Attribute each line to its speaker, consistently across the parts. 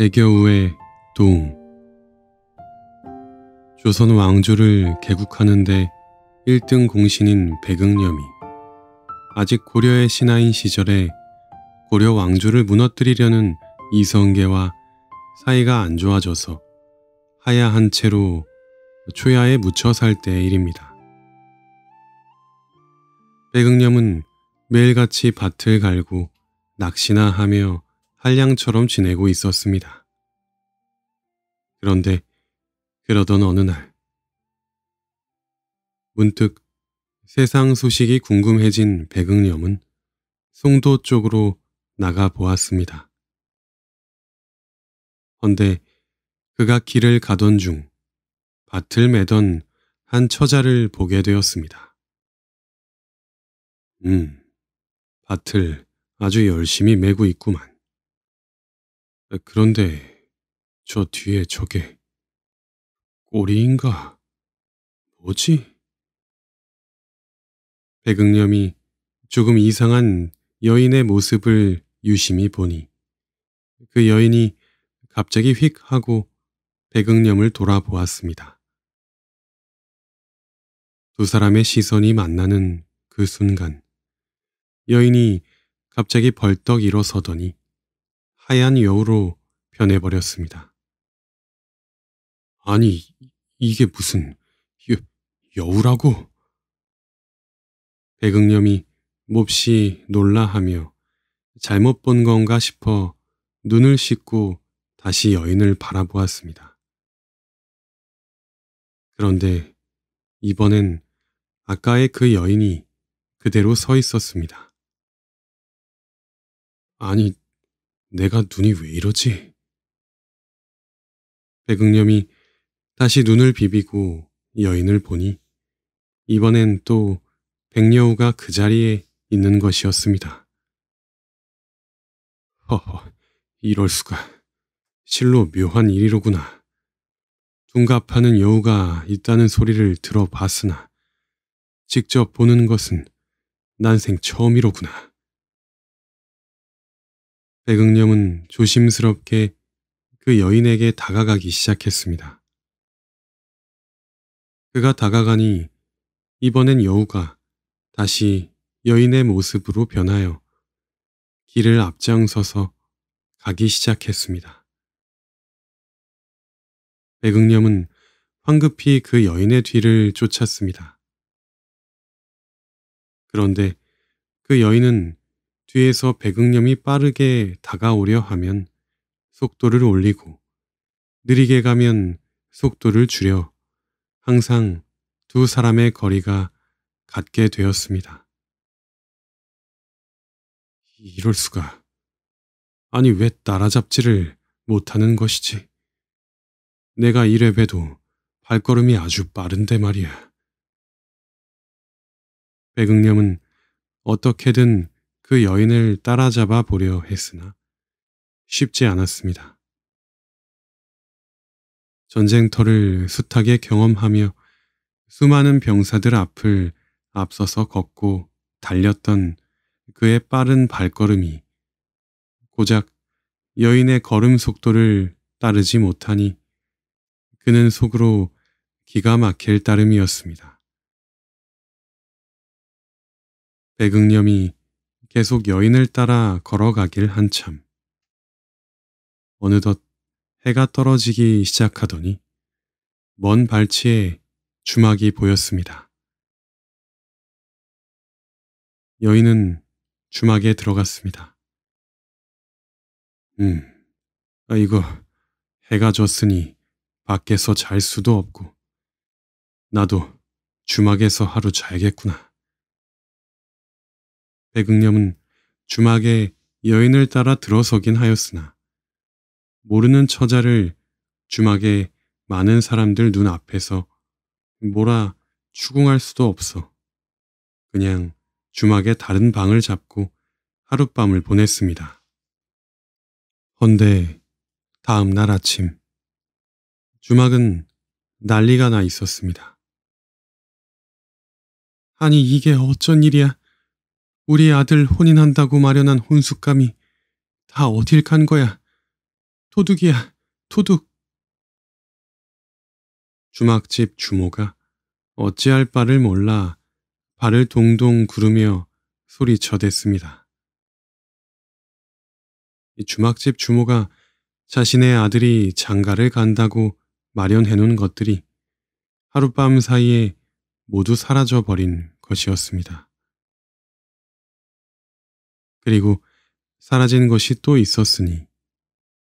Speaker 1: 애겨우의 동 조선
Speaker 2: 왕조를 개국하는데 1등 공신인 백응념이 아직 고려의 신하인 시절에 고려 왕조를 무너뜨리려는 이성계와 사이가 안 좋아져서 하야한 채로 초야에 묻혀 살 때의 일입니다. 백응념은 매일같이 밭을 갈고 낚시나 하며 한량처럼 지내고 있었습니다. 그런데 그러던 어느 날 문득 세상 소식이 궁금해진 백응렴은 송도 쪽으로 나가 보았습니다. 헌데 그가 길을 가던 중 밭을 매던 한 처자를 보게 되었습니다. 음, 밭을 아주 열심히 매고 있구만.
Speaker 1: 그런데 저 뒤에 저게 꼬리인가? 뭐지? 백응념이
Speaker 2: 조금 이상한 여인의 모습을 유심히 보니 그 여인이 갑자기 휙 하고 백응념을 돌아보았습니다. 두 사람의 시선이 만나는 그 순간 여인이 갑자기 벌떡 일어서더니 하얀 여우로
Speaker 1: 변해버렸습니다. 아니, 이게 무슨 여, 여우라고? 백응념이
Speaker 2: 몹시 놀라하며 잘못 본 건가 싶어 눈을 씻고 다시 여인을 바라보았습니다. 그런데 이번엔 아까의 그 여인이 그대로 서
Speaker 1: 있었습니다. 아니, 내가 눈이 왜 이러지? 백응렴이 다시 눈을 비비고
Speaker 2: 여인을 보니 이번엔 또 백여우가 그 자리에 있는 것이었습니다. 허허, 이럴 수가. 실로 묘한 일이로구나. 둔갑하는 여우가 있다는 소리를 들어봤으나 직접 보는 것은 난생
Speaker 1: 처음이로구나. 백응념은 조심스럽게 그 여인에게 다가가기 시작했습니다.
Speaker 2: 그가 다가가니 이번엔 여우가 다시 여인의 모습으로 변하여 길을 앞장서서 가기
Speaker 1: 시작했습니다. 백응념은 황급히 그 여인의 뒤를 쫓았습니다. 그런데
Speaker 2: 그 여인은 뒤에서 배극념이 빠르게 다가오려 하면 속도를 올리고 느리게 가면 속도를 줄여 항상 두 사람의 거리가 같게 되었습니다. 이럴 수가. 아니 왜 따라잡지를 못하는 것이지? 내가 이래 봬도 발걸음이 아주 빠른데 말이야. 백응념은 어떻게든 그 여인을 따라잡아 보려 했으나 쉽지 않았습니다. 전쟁터를 숱하게 경험하며 수많은 병사들 앞을 앞서서 걷고 달렸던 그의 빠른 발걸음이 고작 여인의 걸음 속도를 따르지 못하니 그는 속으로 기가
Speaker 1: 막힐 따름이었습니다. 백응념이 계속 여인을 따라 걸어가길 한참.
Speaker 2: 어느덧 해가 떨어지기 시작하더니 먼 발치에
Speaker 1: 주막이 보였습니다. 여인은 주막에 들어갔습니다. 음,
Speaker 2: 아 이거 해가 졌으니 밖에서 잘 수도 없고 나도 주막에서 하루 자야겠구나. 대극념은 주막에 여인을 따라 들어서긴 하였으나 모르는 처자를 주막에 많은 사람들 눈앞에서 몰아 추궁할 수도 없어 그냥 주막에 다른 방을 잡고 하룻밤을 보냈습니다. 헌데 다음 날 아침 주막은 난리가 나 있었습니다.
Speaker 1: 아니 이게 어쩐 일이야.
Speaker 2: 우리 아들 혼인한다고 마련한 혼숙감이 다 어딜 간 거야. 토둑이야, 토둑. 주막집 주모가 어찌할 바를 몰라 발을 동동 구르며 소리쳐댔습니다. 주막집 주모가 자신의 아들이 장가를 간다고 마련해놓은 것들이 하룻밤 사이에 모두 사라져버린 것이었습니다. 그리고 사라진 것이 또 있었으니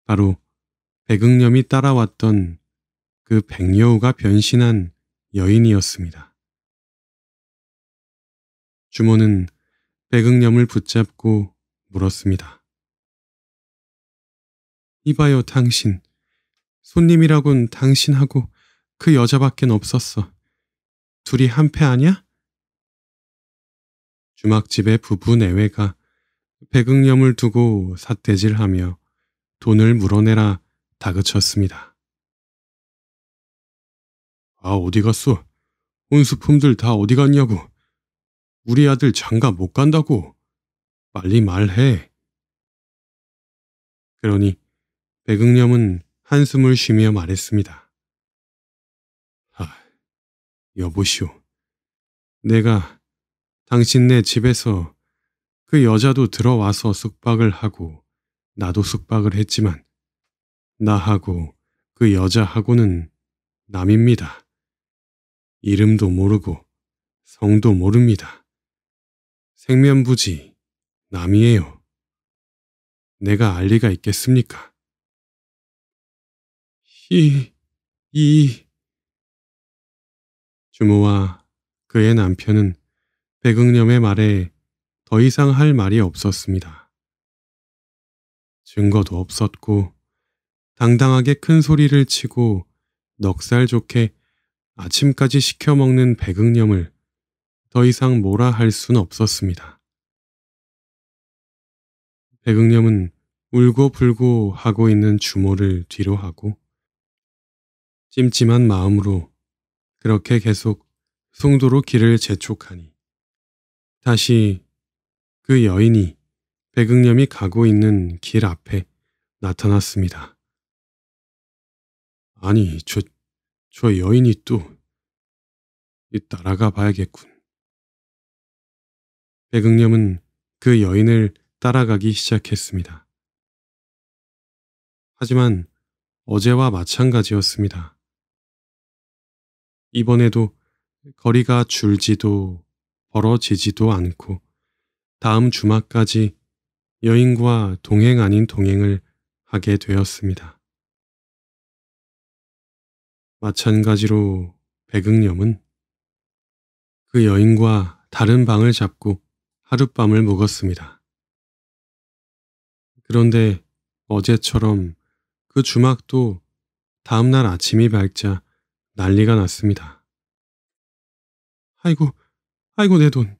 Speaker 2: 바로 백응념이 따라왔던 그 백여우가 변신한
Speaker 1: 여인이었습니다. 주모는 백응념을 붙잡고 물었습니다.
Speaker 2: 이봐요 당신. 손님이라곤 당신하고 그 여자밖엔 없었어. 둘이 한패 아냐? 주막집의 부부 내외가 백응념을 두고 삿대질하며 돈을 물어내라 다그쳤습니다. 아 어디 갔어? 혼수품들 다 어디 갔냐고. 우리 아들 장가 못 간다고.
Speaker 1: 빨리 말해. 그러니 백응념은 한숨을 쉬며 말했습니다.
Speaker 2: 아, 여보시오. 내가 당신네 집에서 그 여자도 들어와서 숙박을 하고 나도 숙박을 했지만 나하고 그 여자하고는 남입니다. 이름도 모르고 성도 모릅니다. 생면부지
Speaker 1: 남이에요. 내가 알 리가 있겠습니까? 히, 이. 주모와 그의 남편은 백응념의 말에
Speaker 2: 더 이상 할 말이 없었습니다. 증거도 없었고 당당하게 큰 소리를 치고 넉살 좋게 아침까지 시켜 먹는 백응념을더 이상 뭐라 할 순 없었습니다.
Speaker 1: 백응념은 울고 불고 하고 있는 주모를 뒤로 하고 찜찜한 마음으로
Speaker 2: 그렇게 계속 송도로 길을 재촉하니 다시 그 여인이 백응념이 가고 있는 길 앞에 나타났습니다.
Speaker 1: 아니, 저, 저 여인이 또 따라가 봐야겠군. 백응념은그 여인을 따라가기 시작했습니다.
Speaker 2: 하지만 어제와 마찬가지였습니다. 이번에도 거리가 줄지도 벌어지지도 않고 다음 주막까지 여인과 동행 아닌 동행을 하게
Speaker 1: 되었습니다. 마찬가지로 백응염은 그 여인과 다른 방을 잡고 하룻밤을
Speaker 2: 묵었습니다. 그런데 어제처럼 그 주막도 다음날 아침이 밝자 난리가 났습니다. 아이고, 아이고 내 돈.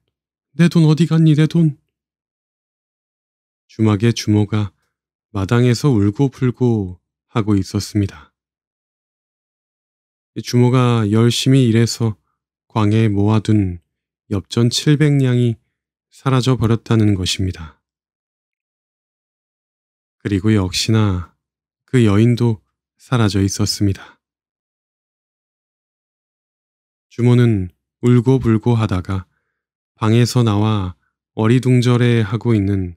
Speaker 2: 내돈 어디 갔니 내 돈? 주막의 주모가 마당에서 울고 불고 하고 있었습니다. 주모가 열심히 일해서 광에 모아둔 엽전 700냥이 사라져
Speaker 1: 버렸다는 것입니다. 그리고 역시나 그 여인도 사라져 있었습니다.
Speaker 2: 주모는 울고불고 하다가 방에서 나와 어리둥절해 하고 있는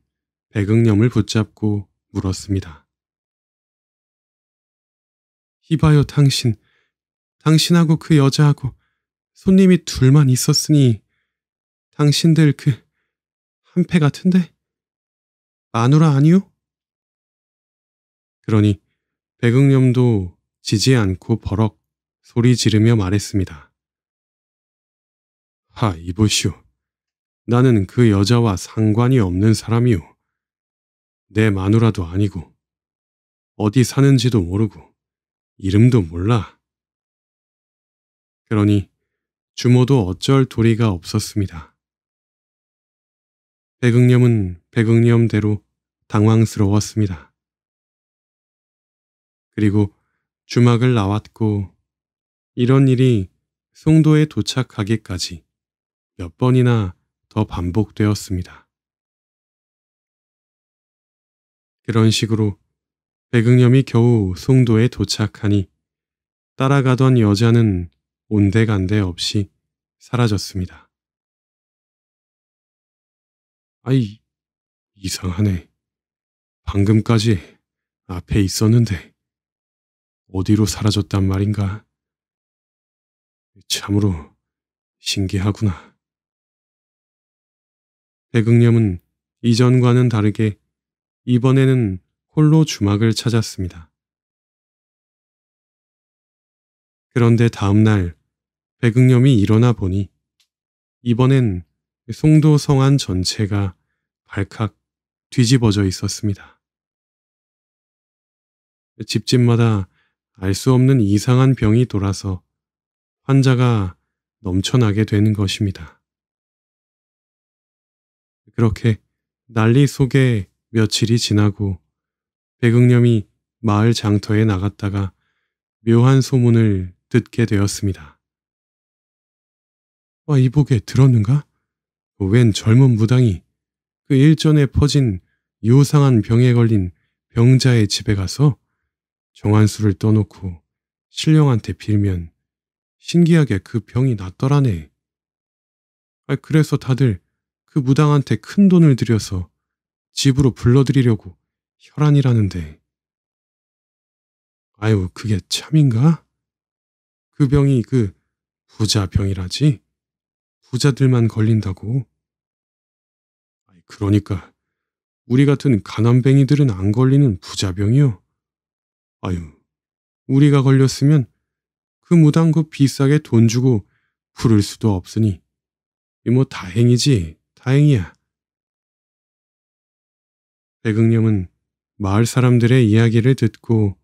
Speaker 2: 백응염을 붙잡고 물었습니다. 이봐요 당신, 당신하고 그 여자하고 손님이 둘만 있었으니 당신들 그 한패 같은데? 마누라 아니요? 그러니 백응염도 지지 않고 버럭 소리 지르며 말했습니다. 하 이보시오. 나는 그 여자와 상관이 없는 사람이요. 내 마누라도 아니고, 어디 사는지도 모르고, 이름도 몰라. 그러니 주모도 어쩔 도리가 없었습니다. 백응념은백응념대로 당황스러웠습니다. 그리고 주막을 나왔고 이런 일이 송도에 도착하기까지 몇 번이나 더 반복되었습니다. 그런 식으로 백응염이 겨우 송도에 도착하니 따라가던 여자는 온데간데
Speaker 1: 없이 사라졌습니다. 아이, 이상하네. 방금까지 앞에 있었는데 어디로 사라졌단 말인가. 참으로 신기하구나. 백응념은
Speaker 2: 이전과는 다르게 이번에는 홀로 주막을 찾았습니다. 그런데 다음날 백응념이 일어나 보니 이번엔 송도 성안 전체가 발칵 뒤집어져 있었습니다. 집집마다 알 수 없는 이상한 병이 돌아서 환자가 넘쳐나게 되는 것입니다. 그렇게 난리 속에 며칠이 지나고 백응념이 마을 장터에 나갔다가 묘한 소문을 듣게 되었습니다. 와 아, 이복에 들었는가? 웬 젊은 무당이 그 일전에 퍼진 요상한 병에 걸린 병자의 집에 가서 정한수를 떠놓고 신령한테 빌면 신기하게 그 병이 낫더라네. 아, 그래서 다들 그 무당한테 큰 돈을 들여서 집으로 불러들이려고 혈안이라는데.
Speaker 1: 아유, 그게 참인가? 그 병이 그 부자 병이라지? 부자들만 걸린다고?
Speaker 2: 그러니까 우리 같은 가난뱅이들은 안 걸리는 부자병이요. 아유, 우리가 걸렸으면 그 무당 그 비싸게 돈 주고 부를 수도 없으니 뭐 다행이지. 다행이야. 백응령은 마을 사람들의 이야기를 듣고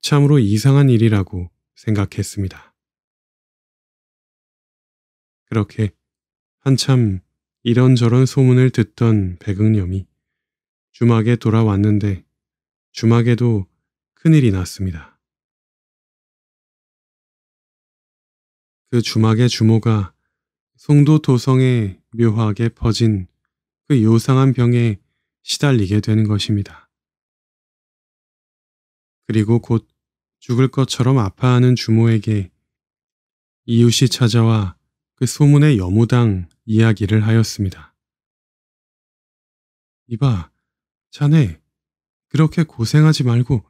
Speaker 2: 참으로 이상한 일이라고 생각했습니다. 그렇게 한참 이런저런 소문을
Speaker 1: 듣던 백응렴이 주막에 돌아왔는데 주막에도 큰일이 났습니다. 그
Speaker 2: 주막의 주모가 송도 도성에 묘하게 퍼진 그 요상한 병에 시달리게 되는 것입니다. 그리고 곧 죽을 것처럼 아파하는 주모에게 이웃이 찾아와 그 소문의 여무당 이야기를 하였습니다. 이봐, 자네, 그렇게 고생하지 말고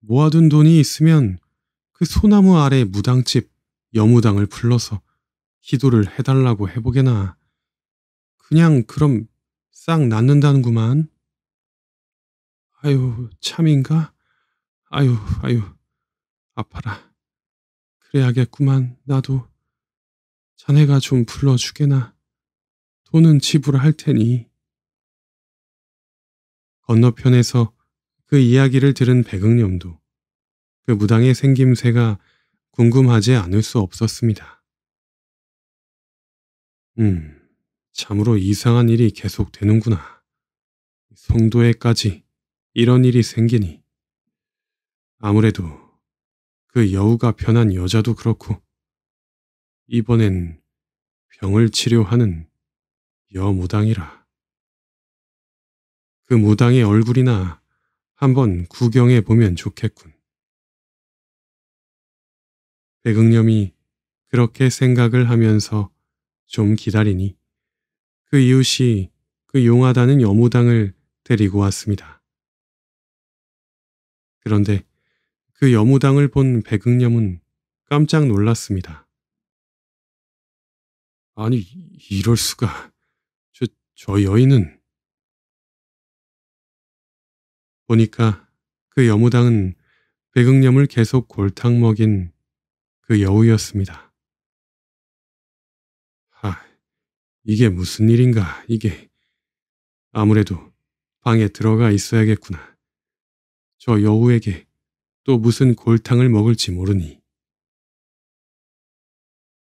Speaker 2: 모아둔 돈이 있으면 그 소나무 아래 무당집 여무당을 불러서 기도를 해달라고 해보게나. 그냥 그럼 싹 낫는다는구만. 아유, 참인가? 아유, 아유, 아파라. 그래야겠구만, 나도. 자네가 좀 불러주게나. 돈은 지불할 테니. 건너편에서 그 이야기를 들은 백응념도그 무당의 생김새가 궁금하지 않을 수 없었습니다. 음, 참으로 이상한 일이 계속되는구나. 성도에까지 이런 일이 생기니 아무래도 그 여우가 변한 여자도 그렇고 이번엔 병을 치료하는 여무당이라.
Speaker 1: 그 무당의 얼굴이나 한번 구경해 보면 좋겠군. 백응념이 그렇게
Speaker 2: 생각을 하면서 좀 기다리니 그 이웃이 그 용하다는 여무당을 데리고 왔습니다. 그런데 그 여무당을 본백응념은 깜짝 놀랐습니다.
Speaker 1: 아니 이럴 수가 저, 저 여인은 보니까 그 여무당은
Speaker 2: 백응념을 계속 골탕 먹인 그 여우였습니다. 이게 무슨 일인가, 이게. 아무래도 방에 들어가 있어야겠구나. 저 여우에게 또 무슨 골탕을 먹을지 모르니.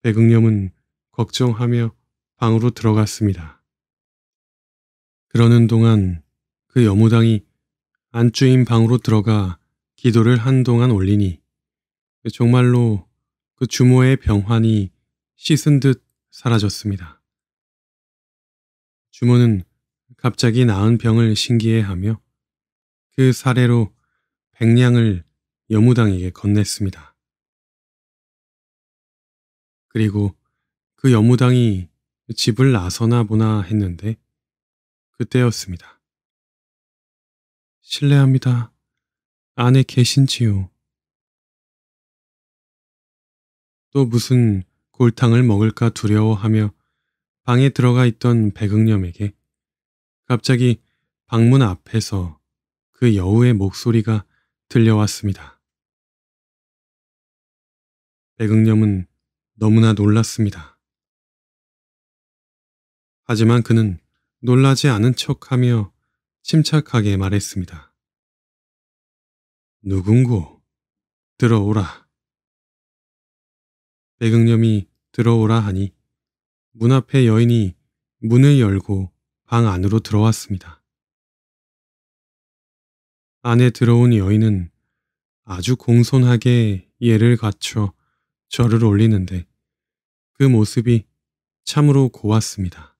Speaker 2: 백응염은 걱정하며 방으로 들어갔습니다. 그러는 동안 그 여무당이 안주인 방으로 들어가 기도를 한동안 올리니 정말로 그 주모의 병환이 씻은 듯 사라졌습니다. 주모는 갑자기 나은 병을 신기해하며 그 사례로 백냥을 여무당에게 건넸습니다. 그리고 그 여무당이 집을 나서나 보나 했는데
Speaker 1: 그때였습니다. 실례합니다. 안에 계신지요? 또 무슨
Speaker 2: 골탕을 먹을까 두려워하며 방에 들어가 있던 백응념에게 갑자기 방문 앞에서 그 여우의 목소리가
Speaker 1: 들려왔습니다. 백응념은 너무나 놀랐습니다. 하지만 그는 놀라지 않은 척하며 침착하게 말했습니다. 누군고 들어오라. 백응념이
Speaker 2: 들어오라 하니 문 앞에 여인이 문을 열고 방 안으로 들어왔습니다. 안에 들어온 여인은 아주 공손하게 예를 갖춰 절을 올리는데 그 모습이 참으로 고왔습니다.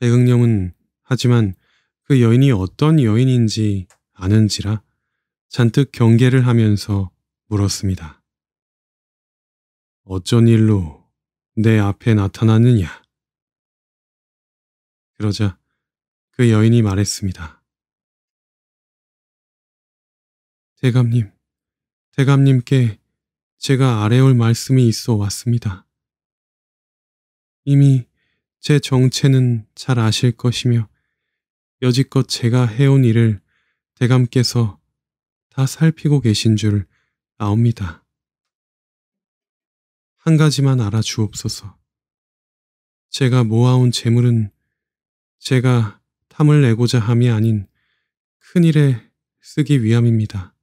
Speaker 2: 백응령은 하지만 그 여인이 어떤 여인인지 아는지라 잔뜩 경계를 하면서 물었습니다.
Speaker 1: 어쩐 일로 내 앞에 나타났느냐. 그러자 그 여인이 말했습니다. 대감님, 대감님께 제가 아래 올
Speaker 2: 말씀이 있어 왔습니다. 이미 제 정체는 잘 아실 것이며 여지껏 제가 해온 일을 대감께서 다 살피고 계신 줄 아옵니다. 한 가지만 알아주옵소서. 제가 모아온 재물은 제가 탐을 내고자 함이 아닌
Speaker 1: 큰일에
Speaker 2: 쓰기 위함입니다.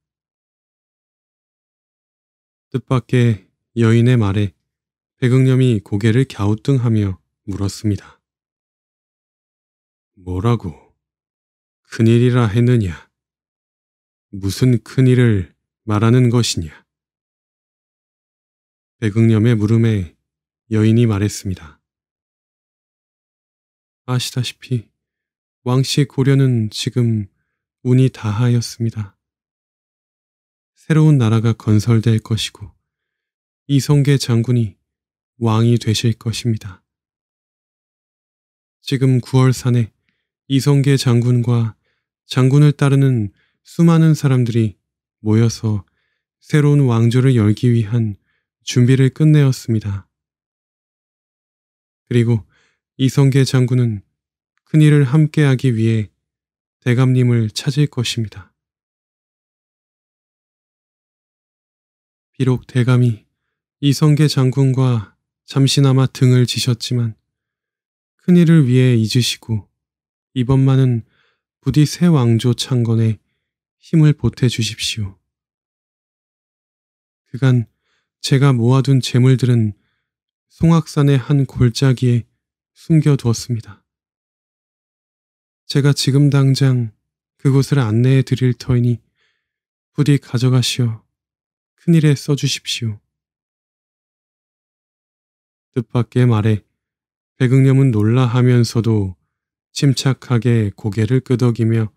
Speaker 2: 뜻밖의 여인의 말에 백응념이 고개를 갸우뚱하며 물었습니다.
Speaker 1: 뭐라고? 큰일이라 했느냐? 무슨 큰일을 말하는 것이냐? 백응념의 물음에 여인이 말했습니다.
Speaker 2: 아시다시피 왕씨 고려는 지금 운이 다하였습니다. 새로운 나라가 건설될 것이고 이성계 장군이 왕이 되실 것입니다. 지금 9월산에 이성계 장군과 장군을 따르는 수많은 사람들이 모여서 새로운 왕조를 열기 위한 준비를 끝내었습니다. 그리고 이성계 장군은
Speaker 1: 큰일을 함께하기 위해 대감님을 찾을 것입니다. 비록 대감이 이성계 장군과 잠시나마 등을 지셨지만 큰일을
Speaker 2: 위해 잊으시고 이번만은 부디 새 왕조 창건에 힘을 보태 주십시오. 그간 제가 모아둔 재물들은 송악산의 한 골짜기에 숨겨두었습니다. 제가 지금 당장 그곳을 안내해 드릴 터이니 부디 가져가시어 큰일에 써주십시오. 뜻밖의 말에 백응염은 놀라하면서도 침착하게 고개를 끄덕이며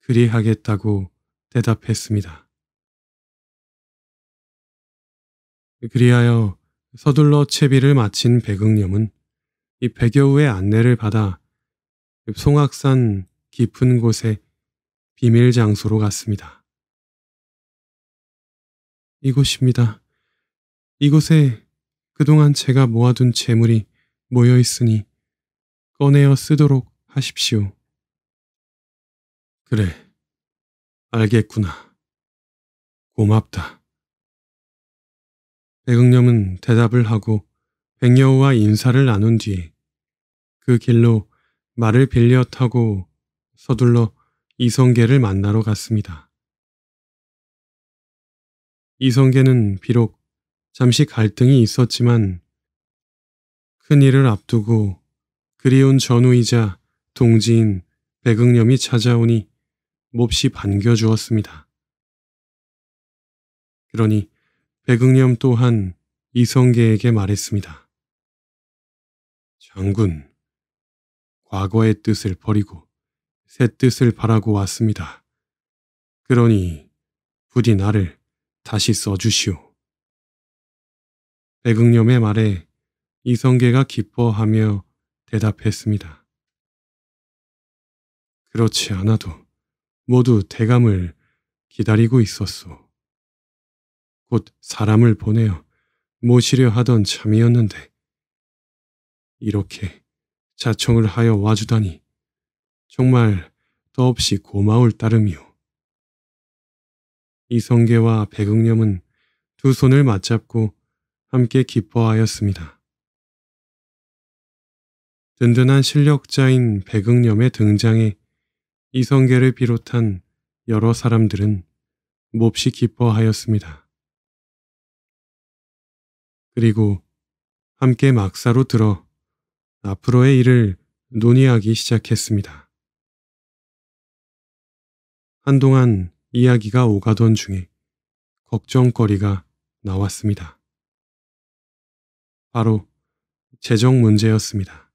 Speaker 2: 그리하겠다고 대답했습니다. 그리하여 서둘러 채비를 마친 백응념은이 백여우의 안내를 받아 그 송악산 깊은 곳의 비밀 장소로 갔습니다. 이곳입니다. 이곳에 그동안 제가 모아둔 재물이 모여 있으니
Speaker 1: 꺼내어 쓰도록 하십시오. 그래, 알겠구나. 고맙다.
Speaker 2: 백응념은 대답을 하고 백여우와 인사를 나눈 뒤 그 길로 말을 빌려 타고 서둘러 이성계를 만나러 갔습니다. 이성계는 비록 잠시 갈등이 있었지만 큰일을 앞두고 그리운 전우이자 동지인 백응념이 찾아오니 몹시 반겨주었습니다.
Speaker 1: 그러니 백응렴 또한 이성계에게 말했습니다. 장군,
Speaker 2: 과거의 뜻을 버리고 새 뜻을 바라고 왔습니다. 그러니 부디 나를 다시 써주시오. 백응렴의 말에 이성계가 기뻐하며 대답했습니다.
Speaker 1: 그렇지 않아도 모두 대감을 기다리고 있었소. 곧 사람을 보내어
Speaker 2: 모시려 하던 참이었는데 이렇게 자청을 하여 와주다니 정말 더없이 고마울 따름이오
Speaker 1: 이성계와 백응념은두 손을 맞잡고 함께 기뻐하였습니다. 든든한
Speaker 2: 실력자인 백응념의 등장에 이성계를 비롯한 여러 사람들은 몹시 기뻐하였습니다. 그리고 함께 막사로 들어 앞으로의 일을 논의하기 시작했습니다. 한동안 이야기가 오가던 중에 걱정거리가 나왔습니다.
Speaker 1: 바로 재정 문제였습니다.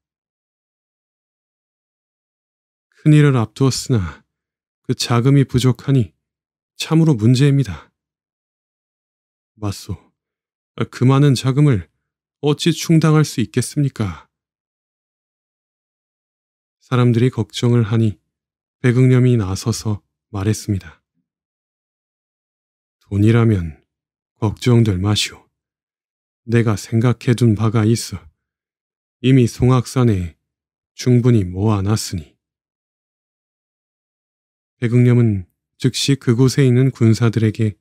Speaker 1: 큰일을 앞두었으나 그 자금이 부족하니
Speaker 2: 참으로 문제입니다. 맞소. 그 많은 자금을 어찌 충당할 수 있겠습니까? 사람들이 걱정을 하니 백응념이 나서서 말했습니다. 돈이라면 걱정될 마시오. 내가 생각해둔 바가 있어. 이미 송악산에 충분히 모아놨으니. 백응념은 즉시 그곳에 있는 군사들에게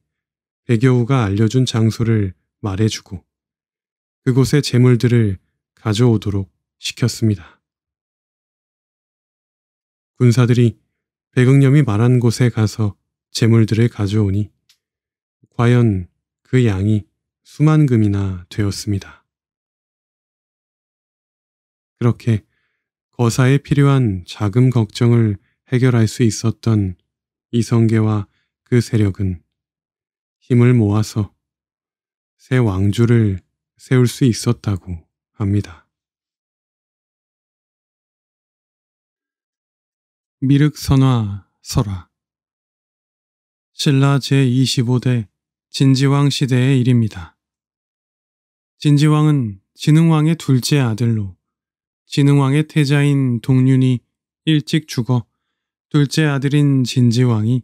Speaker 2: 백여우가 알려준 장소를 말해주고 그곳의 재물들을 가져오도록 시켰습니다. 군사들이 백응염이 말한 곳에 가서 재물들을 가져오니 과연 그 양이 수만 금이나 되었습니다. 그렇게 거사에 필요한 자금 걱정을 해결할 수 있었던 이성계와 그 세력은 힘을 모아서 새 왕주를
Speaker 1: 세울 수 있었다고 합니다. 미륵선화 설화
Speaker 2: 신라 제25대 진지왕 시대의 일입니다. 진지왕은 진흥왕의 둘째 아들로 진흥왕의 태자인 동륜이 일찍 죽어 둘째 아들인 진지왕이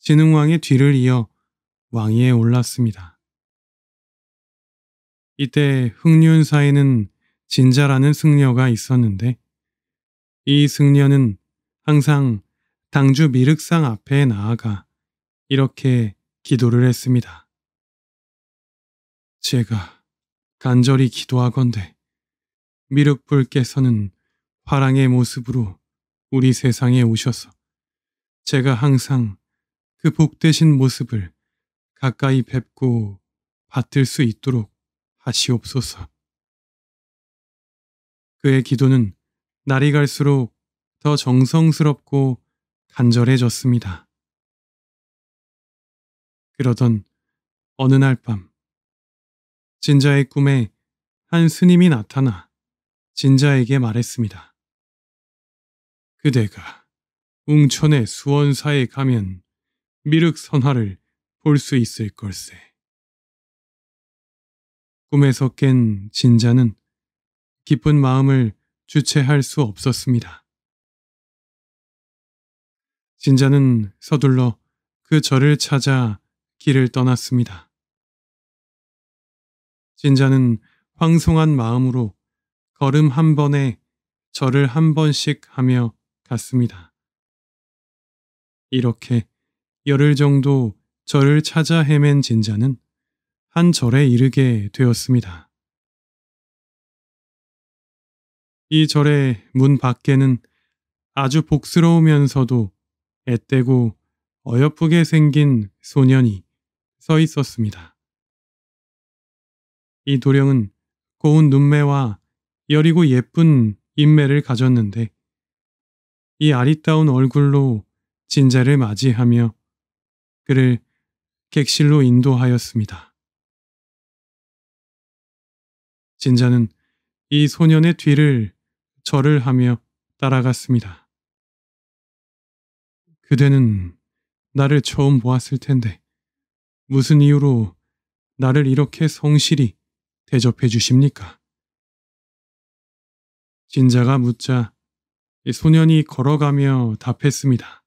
Speaker 2: 진흥왕의 뒤를 이어 왕위에 올랐습니다. 이때 흑륜 사에는 진자라는 승려가 있었는데 이 승려는 항상 당주 미륵상 앞에 나아가 이렇게 기도를 했습니다. 제가 간절히 기도하건대 미륵불께서는 화랑의 모습으로 우리 세상에 오셔서 제가 항상 그 복되신 모습을 가까이 뵙고 받들 수 있도록 하시옵소서. 그의 기도는 날이 갈수록 더 정성스럽고 간절해졌습니다. 그러던 어느 날 밤, 진자의 꿈에 한 스님이 나타나 진자에게 말했습니다. 그대가 웅천의 수원사에 가면 미륵 선화를 볼 수 있을 걸세. 꿈에서 깬 진자는 기쁜 마음을 주체할 수 없었습니다.
Speaker 1: 진자는 서둘러 그 절을 찾아 길을 떠났습니다.
Speaker 2: 진자는 황송한 마음으로 걸음 한 번에 절을 한 번씩 하며 갔습니다. 이렇게 열흘 정도 절을 찾아 헤맨 진자는 한 절에 이르게 되었습니다. 이 절의 문 밖에는 아주 복스러우면서도 앳되고 어여쁘게 생긴 소년이 서 있었습니다. 이 도령은 고운 눈매와 여리고 예쁜 인매를 가졌는데 이 아리따운 얼굴로 진자를 맞이하며 그를 객실로 인도하였습니다. 진자는 이 소년의 뒤를 절을 하며 따라갔습니다. 그대는 나를 처음 보았을 텐데 무슨 이유로 나를 이렇게 성실히 대접해 주십니까? 진자가 묻자 소년이 걸어가며 답했습니다.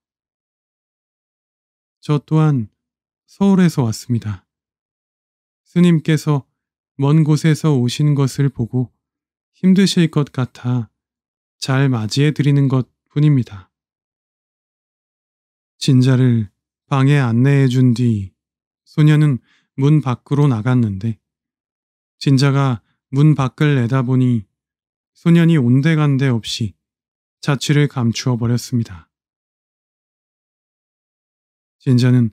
Speaker 2: 저 또한 서울에서 왔습니다. 스님께서 먼 곳에서 오신 것을 보고 힘드실 것 같아 잘 맞이해 드리는 것 뿐입니다. 진자를 방에 안내해 준 뒤 소녀는 문 밖으로 나갔는데 진자가 문 밖을 내다보니 소년이 온데간데 없이 자취를 감추어 버렸습니다. 진자는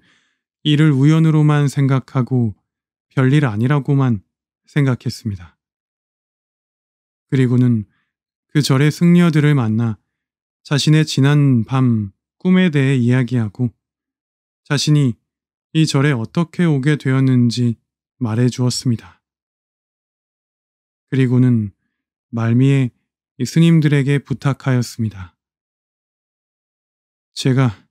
Speaker 2: 이를 우연으로만 생각하고 별일 아니라고만 생각했습니다. 그리고는 그 절의 승려들을 만나 자신의 지난 밤 꿈에 대해 이야기하고 자신이 이 절에 어떻게 오게 되었는지 말해 주었습니다. 그리고는 말미에 스님들에게 부탁하였습니다. 제가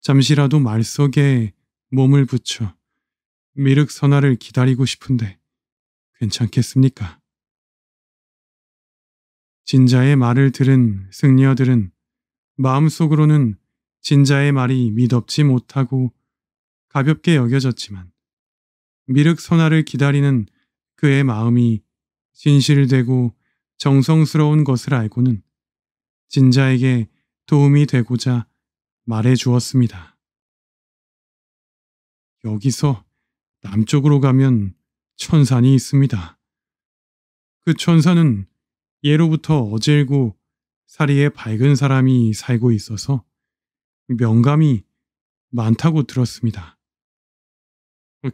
Speaker 2: 잠시라도 말 속에 몸을 붙여 미륵 선화를 기다리고 싶은데 괜찮겠습니까? 진자의 말을 들은 승려들은 마음속으로는 진자의 말이 미덥지 못하고 가볍게 여겨졌지만 미륵 선화를 기다리는 그의 마음이 진실되고 정성스러운 것을 알고는 진자에게 도움이 되고자 말해 주었습니다. 여기서 남쪽으로 가면 천산이 있습니다. 그 천산은 예로부터 어질고 사리에 밝은 사람이 살고 있어서 명감이 많다고 들었습니다.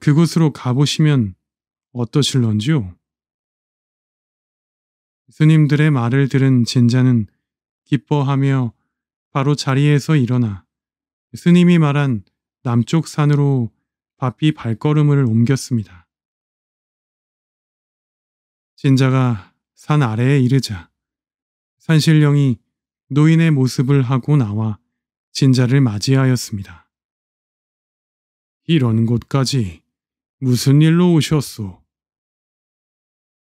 Speaker 2: 그곳으로 가보시면 어떠실런지요? 스님들의 말을 들은 진자는 기뻐하며 바로 자리에서 일어나 스님이 말한 남쪽 산으로 바삐 발걸음을 옮겼습니다. 신자가 산 아래에 이르자 산신령이 노인의 모습을 하고 나와 진자를 맞이하였습니다.
Speaker 1: 이런 곳까지 무슨 일로 오셨소?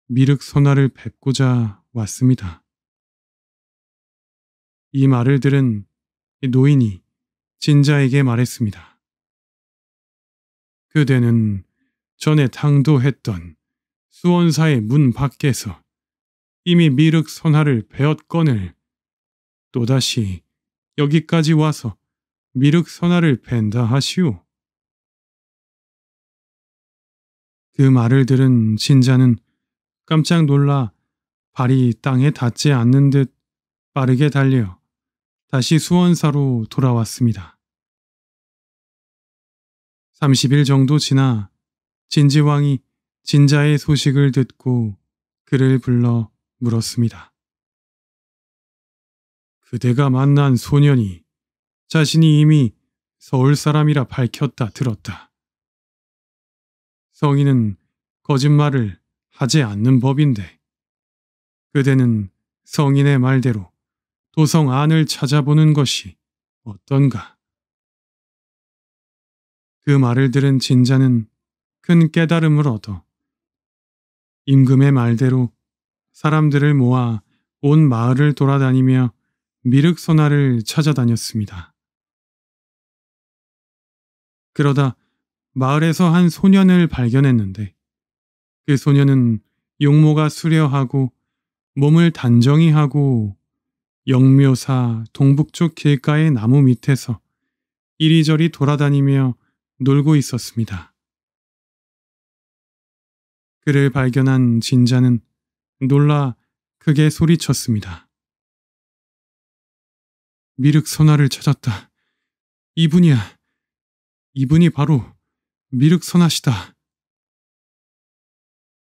Speaker 1: 미륵 선화를 뵙고자 왔습니다.
Speaker 2: 이 말을 들은 노인이 진자에게 말했습니다. 그대는 전에 탕도했던 수원사의 문 밖에서 이미 미륵 선화를 베었건을 또다시 여기까지 와서 미륵 선화를 벤다 하시오. 그 말을 들은 진자는 깜짝 놀라 발이 땅에 닿지 않는 듯 빠르게 달려 다시 수원사로 돌아왔습니다. 30일 정도 지나 진지왕이 진자의 소식을 듣고 그를 불러 물었습니다. 그대가 만난 소년이 자신이 이미 서울 사람이라 밝혔다 들었다. 성인은 거짓말을 하지 않는 법인데 그대는 성인의 말대로 도성 안을 찾아보는 것이 어떤가? 그 말을 들은 진자는 큰 깨달음을 얻어 임금의 말대로 사람들을 모아 온 마을을 돌아다니며 미륵소나를 찾아다녔습니다. 그러다 마을에서 한 소년을 발견했는데 그 소년은 용모가 수려하고 몸을 단정히 하고 영묘사 동북쪽 길가의 나무 밑에서 이리저리 돌아다니며 놀고 있었습니다. 그를 발견한 진자는 놀라 크게 소리쳤습니다.
Speaker 1: 미륵 선화를 찾았다. 이분이야. 이분이 바로 미륵 선화시다.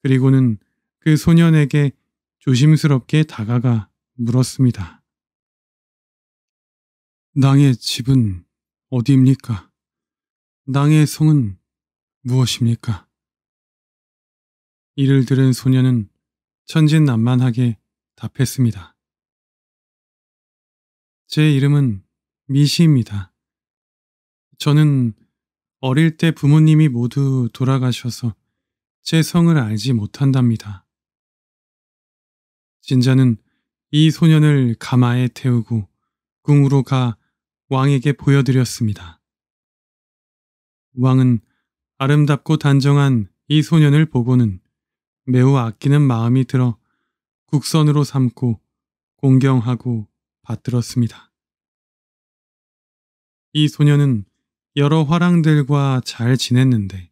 Speaker 1: 그리고는
Speaker 2: 그 소년에게 조심스럽게 다가가 물었습니다.
Speaker 1: 낭의 집은 어디입니까? 낭의 성은 무엇입니까? 이를 들은
Speaker 2: 소녀는 천진난만하게 답했습니다. 제 이름은 미시입니다. 저는 어릴 때 부모님이 모두 돌아가셔서 제 성을 알지 못한답니다. 진자는 이 소년을 가마에 태우고 궁으로 가 왕에게 보여드렸습니다. 왕은 아름답고 단정한 이 소년을 보고는 매우 아끼는 마음이 들어 국선으로 삼고 공경하고 받들었습니다. 이소년은 여러 화랑들과 잘 지냈는데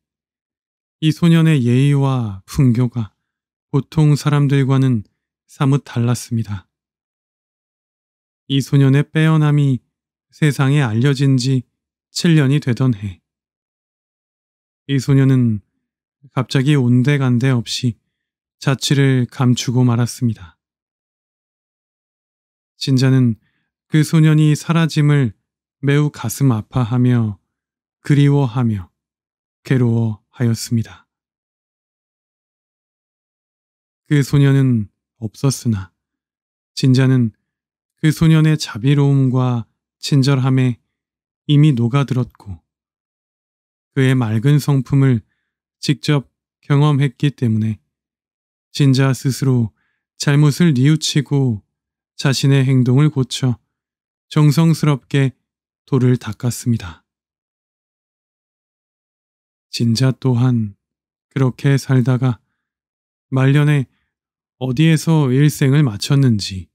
Speaker 2: 이 소년의 예의와 풍교가 보통 사람들과는 사뭇 달랐습니다. 이 소년의 빼어남이 세상에 알려진 지 7년이 되던 해. 이 소년은 갑자기 온데간데 없이 자취를 감추고 말았습니다. 진자는그 소년이 사라짐을 매우 가슴 아파하며 그리워하며 괴로워하였습니다. 그 소년은 없었으나 진자는 그 소년의 자비로움과 친절함에 이미 녹아들었고 그의 맑은 성품을 직접 경험했기 때문에 진자 스스로 잘못을 뉘우치고 자신의 행동을 고쳐 정성스럽게 돌을 닦았습니다. 진자 또한 그렇게 살다가 말년에 어디에서 일생을 마쳤는지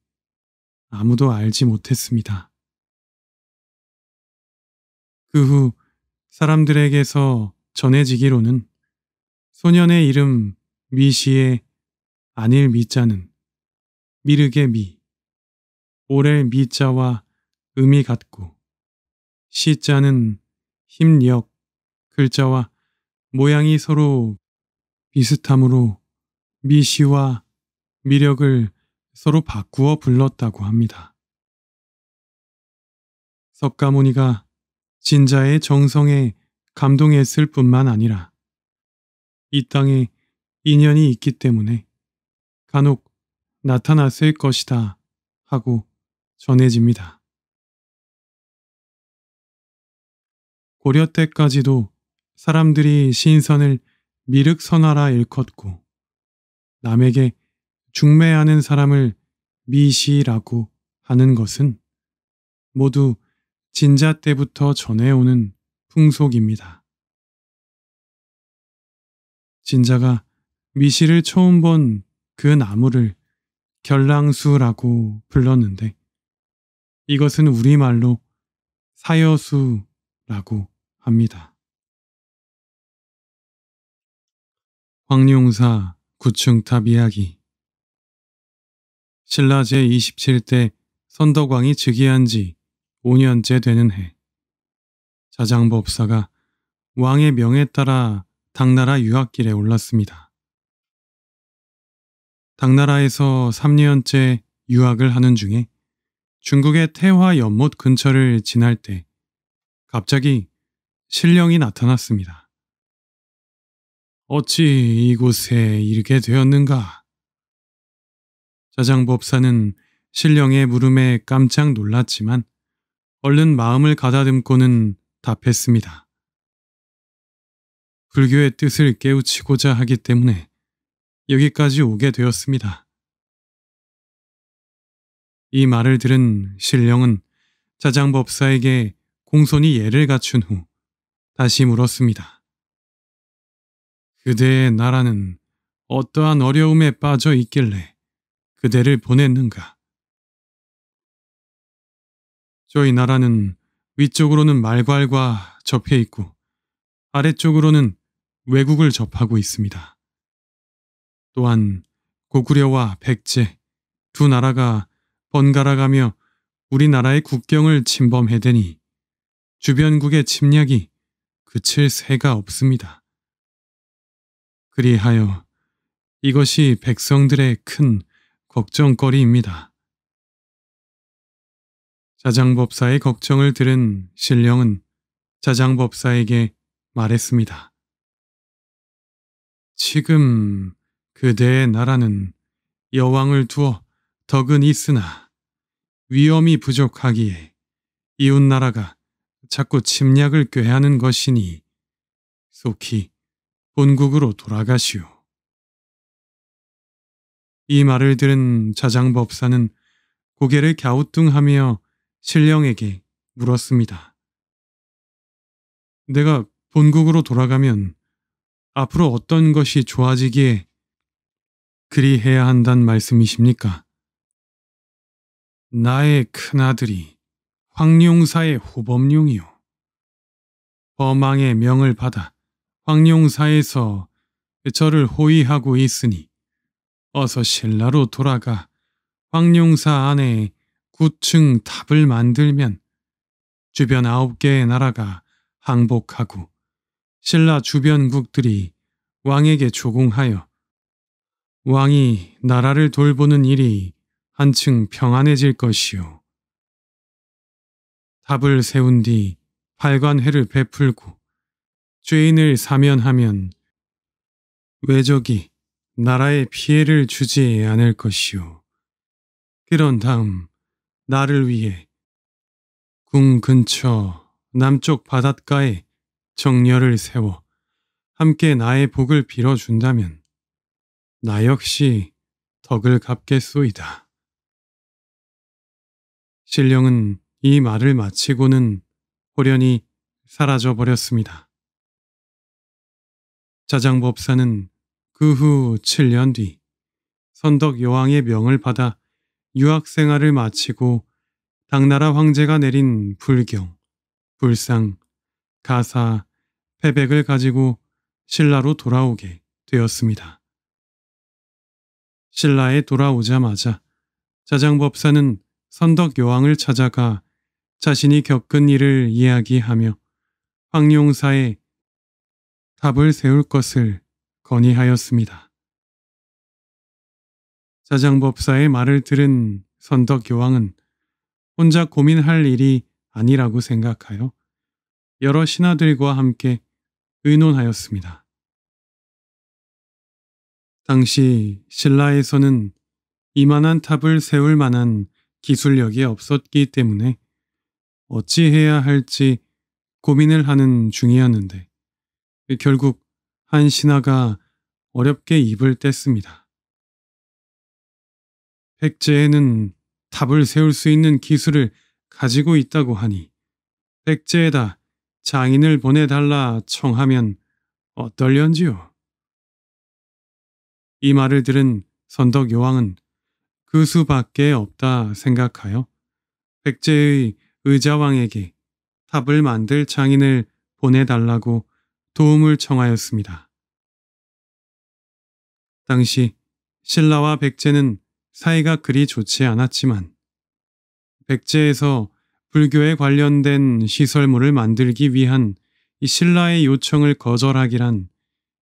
Speaker 2: 아무도 알지 못했습니다. 그 후 사람들에게서 전해지기로는 소년의 이름 위시의 아닐 미자는 미르게 미, 오렐 미자와 음이 같고 시자는 힘력 글자와 모양이 서로 비슷함으로 미시와 미력을 서로 바꾸어 불렀다고 합니다. 석가모니가 진자의 정성에 감동했을 뿐만 아니라 이 땅에 인연이 있기 때문에 간혹 나타났을 것이다 하고 전해집니다.
Speaker 1: 고려 때까지도 사람들이 신선을 미륵선화라 일컫고
Speaker 2: 남에게 중매하는 사람을 미시라고 하는 것은 모두 진자 때부터 전해오는 풍속입니다. 진자가 미시를 처음 본그 나무를 결랑수라고 불렀는데 이것은 우리말로 사여수라고 합니다.
Speaker 1: 황룡사 구층탑 이야기 신라 제27대 선덕왕이
Speaker 2: 즉위한 지 5년째 되는 해 자장법사가 왕의 명에 따라 당나라 유학길에 올랐습니다. 당나라에서 3년째 유학을 하는 중에 중국의 태화 연못 근처를 지날 때 갑자기 신령이 나타났습니다. 어찌 이곳에 이르게 되었는가? 자장법사는 신령의 물음에 깜짝 놀랐지만 얼른 마음을 가다듬고는 답했습니다. 불교의 뜻을 깨우치고자 하기 때문에 여기까지 오게 되었습니다. 이 말을 들은 신령은 자장법사에게 공손히 예를 갖춘 후 다시 물었습니다. 그대의 나라는 어떠한 어려움에 빠져 있길래 그대를 보냈는가? 저희 나라는 위쪽으로는 말괄과 접해 있고 아래쪽으로는 외국을 접하고 있습니다. 또한 고구려와 백제 두 나라가 번갈아가며 우리나라의 국경을 침범해대니 주변국의 침략이 그칠 새가 없습니다. 그리하여 이것이 백성들의 큰 걱정거리입니다. 자장법사의 걱정을 들은 신령은 자장법사에게 말했습니다. 지금 그대의 나라는 여왕을 두어 덕은 있으나 위험이 부족하기에 이웃 나라가 자꾸 침략을 꾀하는 것이니 속히 본국으로 돌아가시오. 이 말을 들은 자장법사는 고개를 갸우뚱하며 신령에게 물었습니다. 내가 본국으로 돌아가면 앞으로 어떤 것이 좋아지기에 그리해야 한단 말씀이십니까? 나의 큰아들이 황룡사의 호범룡이요. 범왕의 명을 받아 황룡사에서 저를 호위하고 있으니 어서 신라로 돌아가 황룡사 안에 9층 탑을 만들면 주변 아홉 개의 나라가 항복하고 신라 주변국들이 왕에게 조공하여 왕이 나라를 돌보는 일이 한층 평안해질 것이요. 탑을 세운 뒤 팔관회를 베풀고 죄인을 사면하면 외적이 나라에 피해를 주지 않을 것이요. 그런 다음 나를 위해 궁 근처 남쪽 바닷가에 정렬을 세워 함께 나의 복을 빌어준다면 나 역시 덕을 갚겠소이다. 신령은 이 말을 마치고는 호련히 사라져 버렸습니다. 자장법사는 그 후 7년 뒤 선덕 여왕의 명을 받아 유학 생활을 마치고 당나라 황제가 내린 불경, 불상, 가사, 패백을 가지고 신라로 돌아오게 되었습니다. 신라에 돌아오자마자 자장법사는 선덕 여왕을 찾아가 자신이 겪은 일을 이야기하며 황룡사에 답을 세울 것을 건의하였습니다. 자장법사의 말을 들은 선덕 여왕은 혼자 고민할 일이 아니라고 생각하여 여러 신하들과 함께 의논하였습니다. 당시 신라에서는 이만한 탑을 세울 만한 기술력이 없었기 때문에 어찌해야 할지 고민을 하는 중이었는데 결국 한 신하가 어렵게 입을 뗐습니다. 백제에는 탑을 세울 수 있는 기술을 가지고 있다고 하니 백제에다 장인을 보내달라 청하면 어떨련지요. 이 말을 들은 선덕 여왕은 그 수밖에 없다 생각하여 백제의 의자왕에게 탑을 만들 장인을 보내달라고 도움을 청하였습니다. 당시 신라와 백제는 사이가 그리 좋지 않았지만 백제에서 불교에 관련된 시설물을 만들기 위한 이 신라의 요청을 거절하기란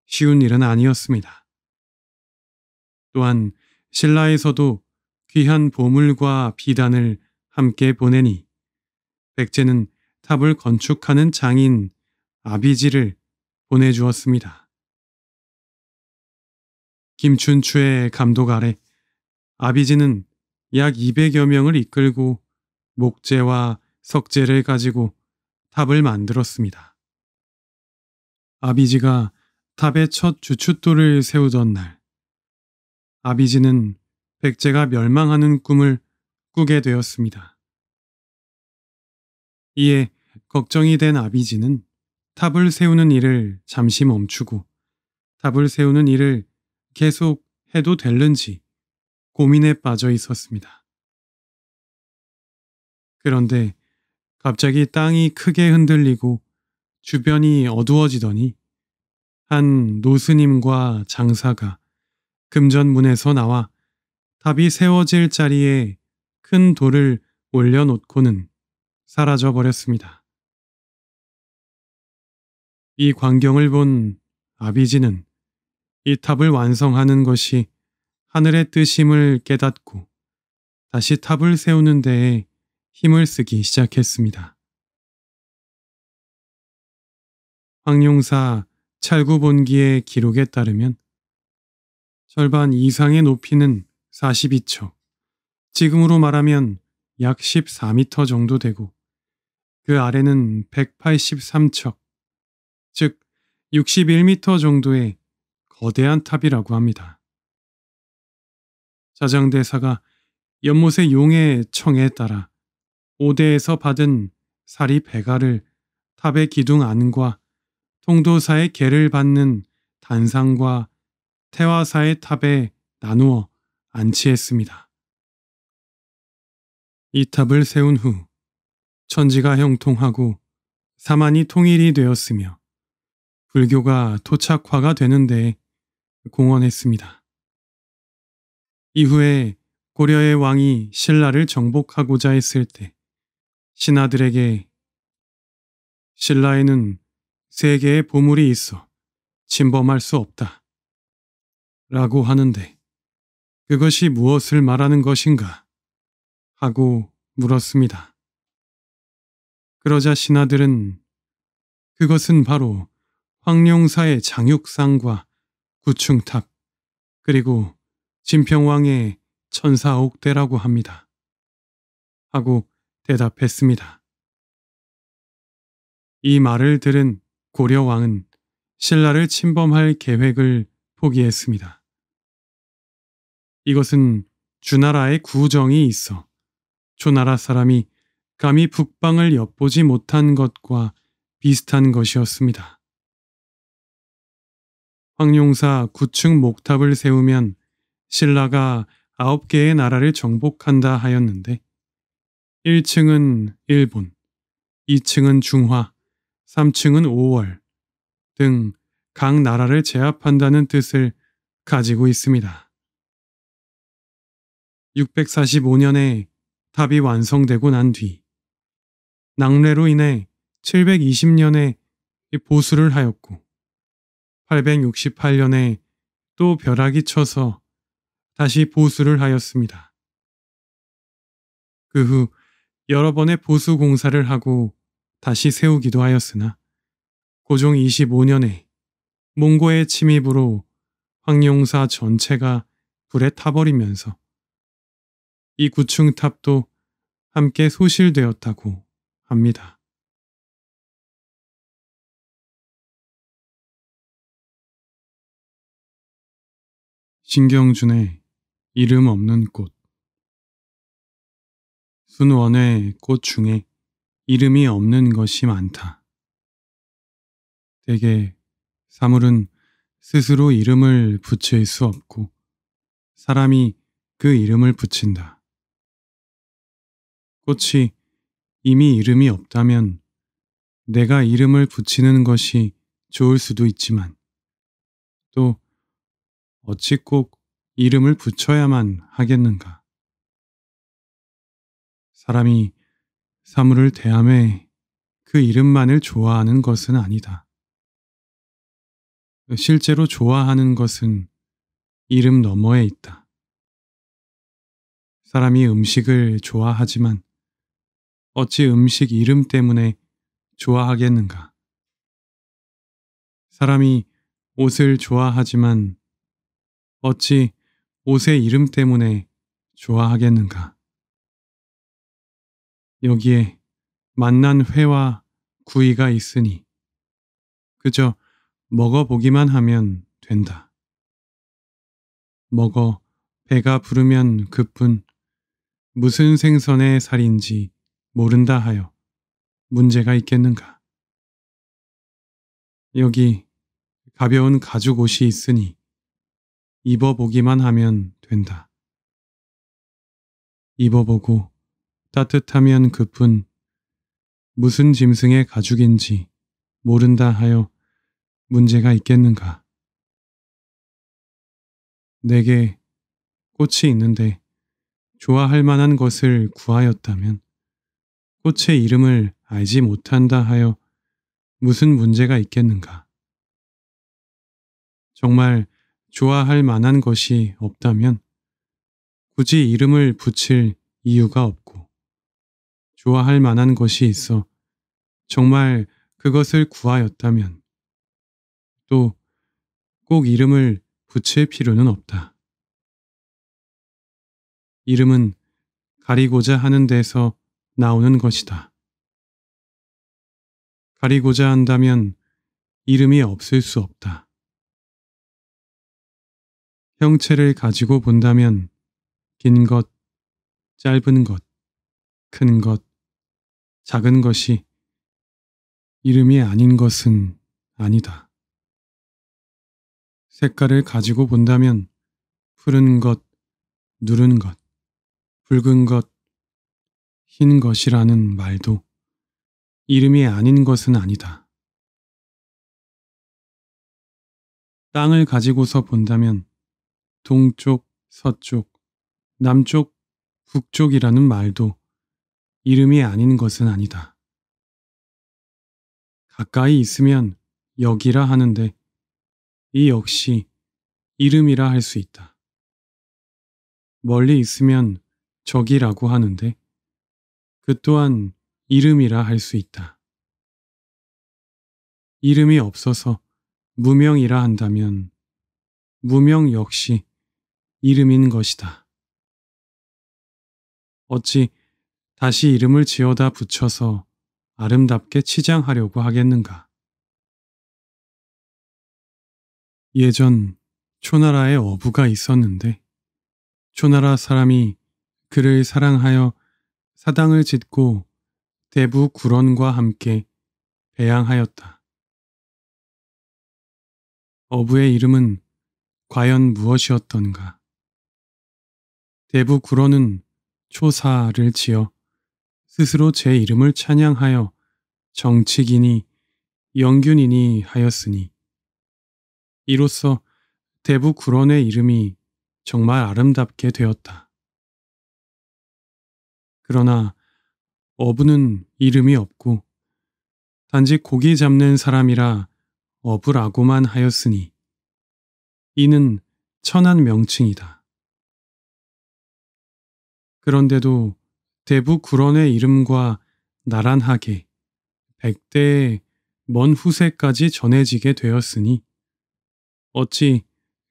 Speaker 2: 쉬운 일은 아니었습니다. 또한 신라에서도 귀한 보물과 비단을 함께 보내니 백제는 탑을 건축하는 장인 아비지를 보내주었습니다. 김춘추의 감독 아래 아비지는 약 200여 명을 이끌고 목재와 석재를 가지고 탑을 만들었습니다. 아비지가 탑의 첫 주춧돌을 세우던 날, 아비지는 백제가 멸망하는 꿈을 꾸게 되었습니다. 이에 걱정이 된 아비지는 탑을 세우는 일을 잠시 멈추고 탑을 세우는 일을 계속 해도 될는지 고민에 빠져 있었습니다. 그런데 갑자기 땅이 크게 흔들리고 주변이 어두워지더니 한 노스님과 장사가 금전문에서 나와 탑이 세워질 자리에 큰 돌을 올려놓고는 사라져 버렸습니다. 이 광경을 본 아비지는 이 탑을 완성하는 것이 하늘의 뜻임을 깨닫고 다시 탑을 세우는 데에 힘을 쓰기 시작했습니다. 황룡사 찰구본기의 기록에 따르면 절반 이상의 높이는 42처, 지금으로 말하면 약 14미터 정도 되고 그 아래는 183척, 즉 61미터 정도의 거대한 탑이라고 합니다. 자장대사가 연못의 용의 청에 따라 오대에서 받은 사리 배가를 탑의 기둥 안과 통도사의 개를 받는 단상과 태화사의 탑에 나누어 안치했습니다. 이 탑을 세운 후 천지가 형통하고 사만이 통일이 되었으며 불교가 토착화가 되는데 공헌했습니다. 이후에 고려의 왕이 신라를 정복하고자 했을 때 신하들에게 신라에는 세 개의 보물이 있어 침범할 수 없다. 라고 하는데 그것이 무엇을 말하는 것인가? 하고 물었습니다. 그러자 신하들은 그것은 바로 황룡사의 장육상과 구충탑 그리고 진평왕의 천사옥대라고 합니다. 하고 대답했습니다. 이 말을 들은 고려왕은 신라를 침범할 계획을 포기했습니다. 이것은 주나라의 구정이 있어 초나라 사람이 감히 북방을 엿보지 못한 것과 비슷한 것이었습니다. 황룡사 구층 목탑을 세우면 신라가 아홉 개의 나라를 정복한다 하였는데 1층은 일본, 2층은 중화, 3층은 5월 등 각 나라를 제압한다는 뜻을 가지고 있습니다. 645년에 탑이 완성되고 난 뒤 낙뢰로 인해 720년에 보수를 하였고 868년에 또 벼락이 쳐서 다시 보수를 하였습니다. 그 후 여러 번의 보수 공사를 하고 다시 세우기도 하였으나 고종 25년에 몽고의 침입으로 황룡사 전체가 불에
Speaker 1: 타버리면서 이구충탑도 함께 소실되었다고 합니다. 신경준의 이름 없는 꽃 순원의 꽃
Speaker 2: 중에 이름이 없는 것이 많다. 대개 사물은 스스로 이름을 붙일 수 없고 사람이 그 이름을 붙인다. 꽃이 이미 이름이 없다면 내가 이름을 붙이는 것이 좋을 수도 있지만 또 어찌 꼭 이름을 붙여야만 하겠는가. 사람이 사물을 대함에 그 이름만을 좋아하는 것은 아니다. 실제로 좋아하는 것은 이름 너머에 있다. 사람이 음식을 좋아하지만 어찌 음식 이름 때문에 좋아하겠는가? 사람이 옷을 좋아하지만 어찌 옷의 이름 때문에 좋아하겠는가? 여기에 만난 회와 구이가 있으니 그저 먹어보기만 하면 된다. 먹어 배가 부르면 그뿐 무슨 생선의 살인지 모른다 하여 문제가 있겠는가? 여기 가벼운 가죽 옷이 있으니 입어보기만 하면 된다. 입어보고 따뜻하면 그뿐 무슨 짐승의 가죽인지 모른다 하여 문제가 있겠는가? 내게 꽃이 있는데 좋아할 만한 것을 구하였다면 꽃의 이름을 알지 못한다 하여 무슨 문제가 있겠는가? 정말 좋아할 만한 것이 없다면 굳이 이름을 붙일 이유가 없고 좋아할 만한 것이 있어 정말 그것을 구하였다면 또 꼭 이름을 붙일 필요는 없다. 이름은 가리고자 하는 데서 나오는
Speaker 1: 것이다. 가리고자 한다면 이름이 없을 수 없다. 형체를 가지고
Speaker 2: 본다면 긴 것, 짧은 것, 큰 것, 작은 것이 이름이 아닌 것은 아니다. 색깔을 가지고 본다면 푸른 것, 누른 것, 붉은 것, 흰 것이라는
Speaker 1: 말도 이름이 아닌 것은 아니다. 땅을 가지고서 본다면 동쪽,
Speaker 2: 서쪽, 남쪽, 북쪽이라는 말도 이름이 아닌 것은 아니다. 가까이 있으면 역이라 하는데 이 역시 이름이라 할 수 있다. 멀리 있으면 적이라고 하는데 그 또한 이름이라 할 수 있다. 이름이 없어서 무명이라 한다면 무명 역시 이름인 것이다. 어찌 다시 이름을 지어다 붙여서 아름답게 치장하려고 하겠는가. 예전 초나라에 어부가 있었는데 초나라 사람이 그를 사랑하여 사당을 짓고 대부 구런과 함께 배양하였다. 어부의 이름은 과연 무엇이었던가? 대부 구런은 초사를 지어 스스로 제 이름을 찬양하여 정치기니 영균이니 하였으니 이로써 대부 구런의 이름이 정말 아름답게 되었다. 그러나 어부는 이름이 없고 단지 고기 잡는 사람이라 어부라고만 하였으니 이는 천한 명칭이다. 그런데도 대부 구런의 이름과 나란하게 백대의 먼 후세까지 전해지게 되었으니 어찌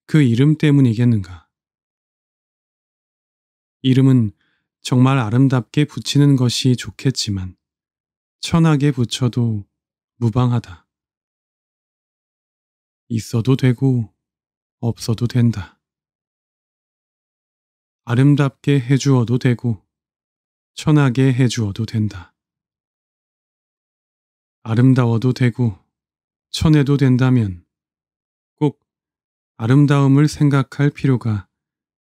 Speaker 2: 그 이름 때문이겠는가. 이름은 정말 아름답게 붙이는 것이 좋겠지만
Speaker 1: 천하게 붙여도 무방하다. 있어도 되고 없어도 된다.
Speaker 2: 아름답게 해주어도 되고 천하게 해주어도 된다. 아름다워도 되고 천해도 된다면 꼭 아름다움을 생각할 필요가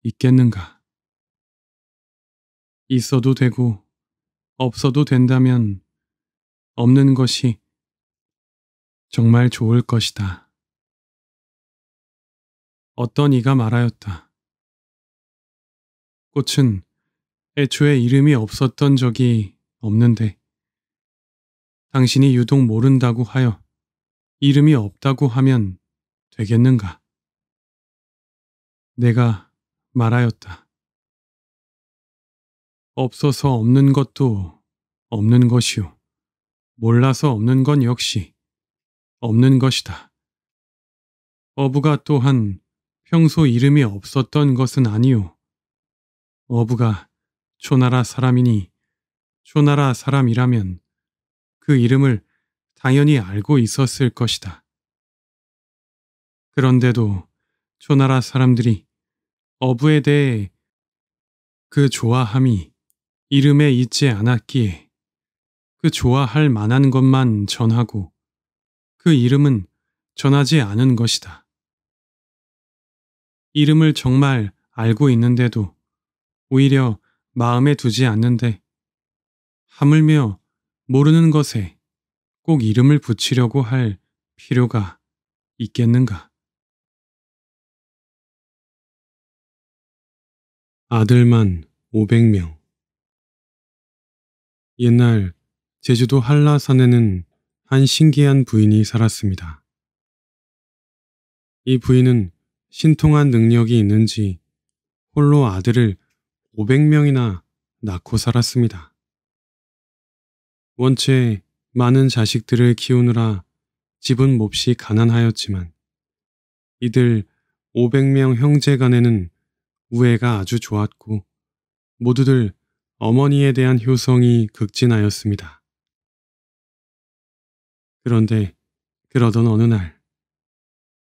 Speaker 2: 있겠는가? 있어도 되고 없어도
Speaker 1: 된다면 없는 것이 정말 좋을 것이다. 어떤 이가 말하였다. 꽃은 애초에 이름이 없었던 적이 없는데
Speaker 2: 당신이 유독 모른다고 하여 이름이 없다고
Speaker 1: 하면 되겠는가? 내가 말하였다. 없어서 없는 것도
Speaker 2: 없는 것이요. 몰라서 없는 건 역시 없는 것이다. 어부가 또한 평소 이름이 없었던 것은 아니요. 어부가 초나라 사람이니 초나라 사람이라면 그 이름을 당연히 알고 있었을 것이다. 그런데도 초나라 사람들이 어부에 대해 그 좋아함이 이름에 있지 않았기에 그 좋아할 만한 것만 전하고 그 이름은 전하지 않은 것이다. 이름을 정말 알고 있는데도 오히려 마음에 두지 않는데 하물며
Speaker 1: 모르는 것에 꼭 이름을 붙이려고 할 필요가 있겠는가? 아들만 500명 옛날
Speaker 2: 제주도 한라산에는 한 신기한 부인이 살았습니다. 이 부인은 신통한 능력이 있는지 홀로 아들을 500명이나 낳고 살았습니다. 원체 많은 자식들을 키우느라 집은 몹시 가난하였지만 이들 500명 형제 간에는 우애가 아주 좋았고 모두들 어머니에 대한 효성이 극진하였습니다. 그런데 그러던 어느 날,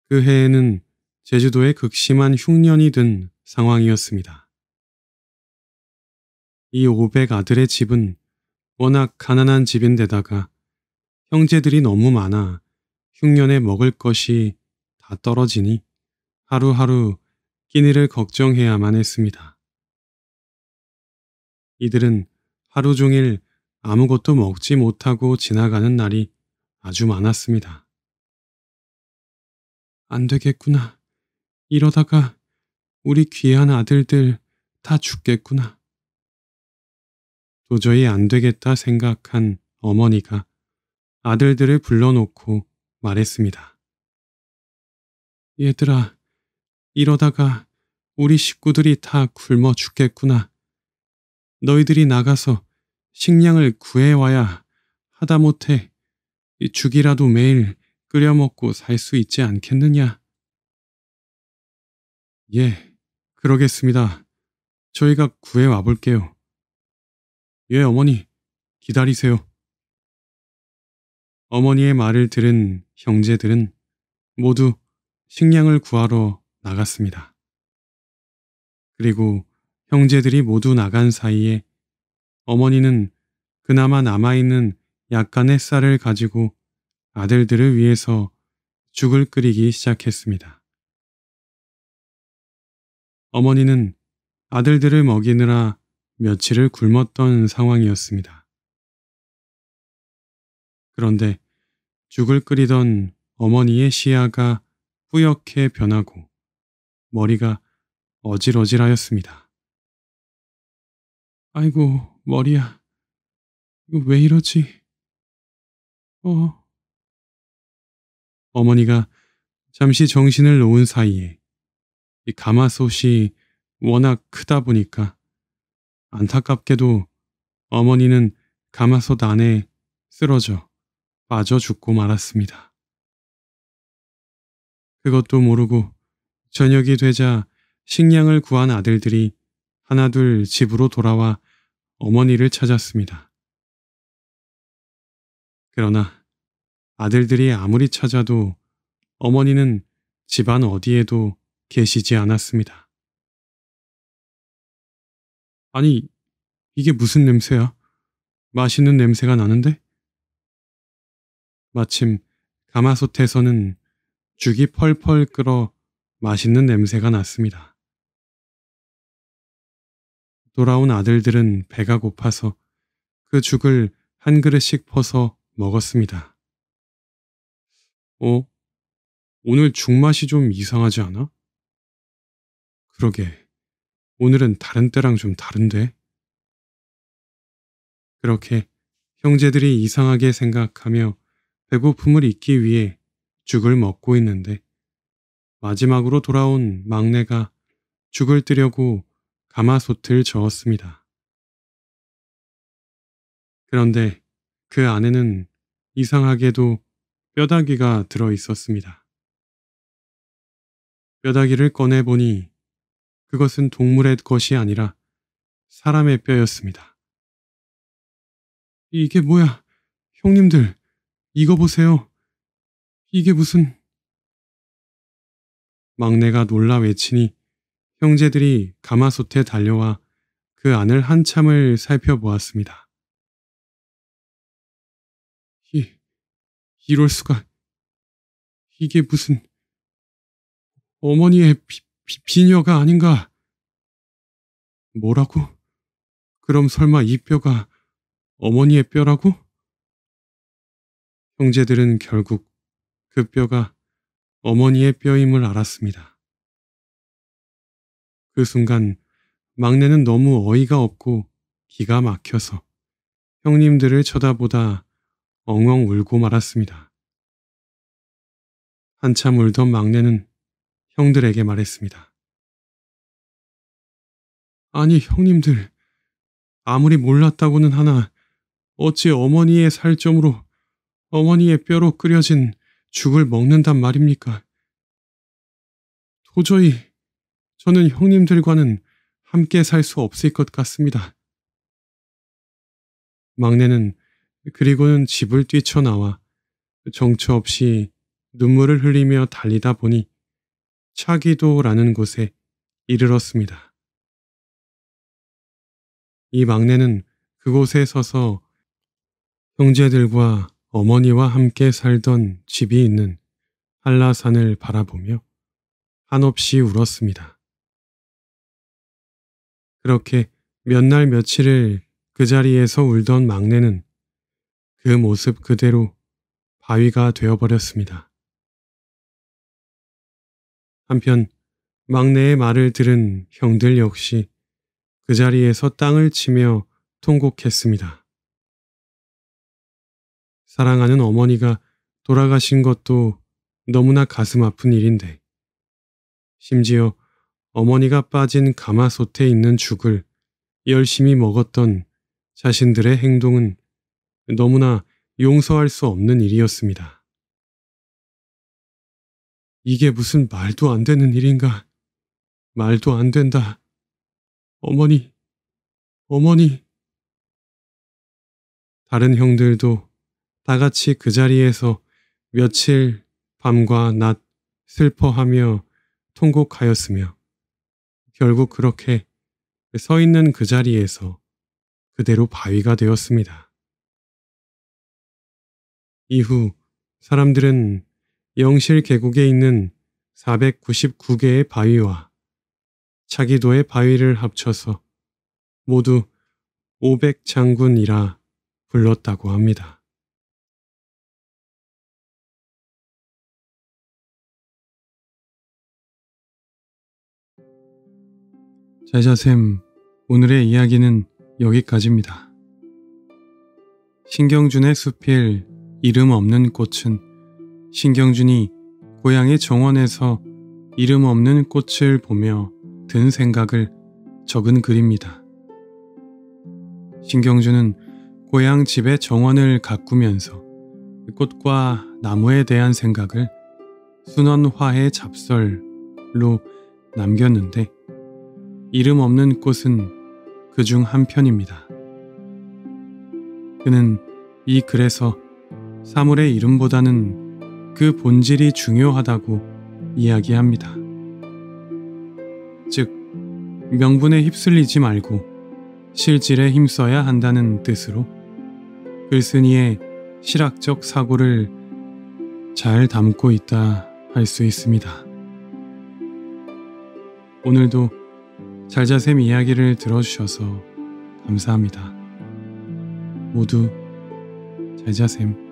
Speaker 2: 그 해에는 제주도에 극심한 흉년이 든 상황이었습니다. 이 500아들의 집은 워낙 가난한 집인데다가 형제들이 너무 많아 흉년에 먹을 것이 다 떨어지니 하루하루 끼니를 걱정해야만 했습니다. 이들은 하루 종일 아무것도 먹지 못하고 지나가는 날이 아주 많았습니다. 안 되겠구나. 이러다가 우리 귀한 아들들 다 죽겠구나. 도저히 안 되겠다 생각한 어머니가 아들들을 불러놓고 말했습니다. 얘들아, 이러다가 우리 식구들이 다 굶어 죽겠구나. 너희들이 나가서 식량을 구해와야 하다못해 죽이라도 매일 끓여 먹고 살 수 있지 않겠느냐? 예, 그러겠습니다. 저희가 구해 와볼게요. 예, 어머니, 기다리세요. 어머니의 말을 들은 형제들은 모두 식량을 구하러 나갔습니다. 그리고 형제들이 모두 나간 사이에 어머니는 그나마 남아있는 약간의 쌀을 가지고 아들들을 위해서 죽을 끓이기 시작했습니다. 어머니는 아들들을 먹이느라 며칠을 굶었던 상황이었습니다. 그런데 죽을 끓이던 어머니의 시야가 뿌옇게 변하고 머리가 어질어질하였습니다.
Speaker 1: 아이고, 머리야. 이거 왜 이러지? 어. 어머니가
Speaker 2: 잠시 정신을 놓은 사이에 이 가마솥이 워낙 크다 보니까 안타깝게도 어머니는 가마솥 안에 쓰러져 빠져 죽고 말았습니다. 그것도 모르고 저녁이 되자 식량을 구한 아들들이 하나둘 집으로 돌아와 어머니를 찾았습니다. 그러나 아들들이 아무리 찾아도 어머니는 집안 어디에도 계시지 않았습니다.
Speaker 1: 아니, 이게 무슨 냄새야? 맛있는 냄새가 나는데? 마침 가마솥에서는
Speaker 2: 죽이 펄펄 끓어 맛있는 냄새가 났습니다. 돌아온 아들들은 배가 고파서 그 죽을 한 그릇씩 퍼서 먹었습니다. 어?
Speaker 1: 오늘 죽 맛이 좀 이상하지 않아? 그러게. 오늘은 다른 때랑 좀 다른데? 그렇게
Speaker 2: 형제들이 이상하게 생각하며 배고픔을 잊기 위해 죽을 먹고 있는데 마지막으로 돌아온 막내가 죽을 뜨려고 가마솥을 저었습니다. 그런데 그 안에는 이상하게도 뼈다귀가 들어 있었습니다.
Speaker 1: 뼈다귀를 꺼내보니 그것은 동물의 것이 아니라 사람의 뼈였습니다.
Speaker 2: 이게 뭐야? 형님들, 이거 보세요. 이게 무슨... 막내가 놀라 외치니 형제들이
Speaker 1: 가마솥에 달려와 그 안을 한참을 살펴보았습니다. 이, 이럴 수가, 이게 무슨, 어머니의 비, 비, 비녀가 아닌가?
Speaker 2: 뭐라고? 그럼 설마 이 뼈가 어머니의
Speaker 1: 뼈라고? 형제들은 결국 그 뼈가 어머니의 뼈임을 알았습니다. 그 순간
Speaker 2: 막내는 너무 어이가 없고 기가 막혀서 형님들을
Speaker 1: 쳐다보다 엉엉 울고 말았습니다. 한참 울던 막내는 형들에게 말했습니다.
Speaker 2: 아니 형님들, 아무리 몰랐다고는 하나 어찌 어머니의 살점으로 어머니의 뼈로 끓여진 죽을 먹는단 말입니까? 도저히 저는 형님들과는 함께 살 수 없을 것 같습니다. 막내는 그리고는 집을 뛰쳐나와 정처 없이 눈물을 흘리며 달리다 보니 차기도라는 곳에 이르렀습니다. 이 막내는 그곳에 서서 형제들과 어머니와 함께 살던 집이 있는 한라산을 바라보며 한없이 울었습니다. 그렇게 몇 날 며칠을 그 자리에서 울던 막내는 그 모습 그대로 바위가 되어버렸습니다. 한편 막내의 말을 들은 형들 역시 그 자리에서 땅을 치며 통곡했습니다. 사랑하는 어머니가 돌아가신 것도 너무나 가슴 아픈 일인데 심지어 어머니가 빠진 가마솥에 있는 죽을 열심히 먹었던 자신들의 행동은 너무나 용서할 수 없는 일이었습니다.
Speaker 1: 이게 무슨 말도 안 되는 일인가? 말도 안 된다. 어머니, 어머니.
Speaker 2: 다른 형들도 다 같이 그 자리에서 며칠 밤과 낮 슬퍼하며 통곡하였으며 결국 그렇게 서 있는 그 자리에서 그대로 바위가 되었습니다. 이후 사람들은 영실 계곡에 있는 499개의 바위와 차기도의 바위를
Speaker 1: 합쳐서 모두 500장군이라 불렀다고 합니다. 자자쌤, 오늘의 이야기는 여기까지입니다.
Speaker 2: 신경준의 수필 이름 없는 꽃은 신경준이 고향의 정원에서 이름 없는 꽃을 보며 든 생각을 적은 글입니다. 신경준은 고향 집의 정원을 가꾸면서 꽃과 나무에 대한 생각을 순원화의 잡설로 남겼는데 이름 없는 꽃은 그 중 한 편입니다. 그는 이 글에서 사물의 이름보다는 그 본질이 중요하다고 이야기합니다. 즉, 명분에 휩쓸리지 말고 실질에 힘써야 한다는 뜻으로 글쓴이의 실학적 사고를 잘 담고 있다 할 수 있습니다. 오늘도 잘자샘 이야기를 들어주셔서 감사합니다. 모두 잘자 잘자샘.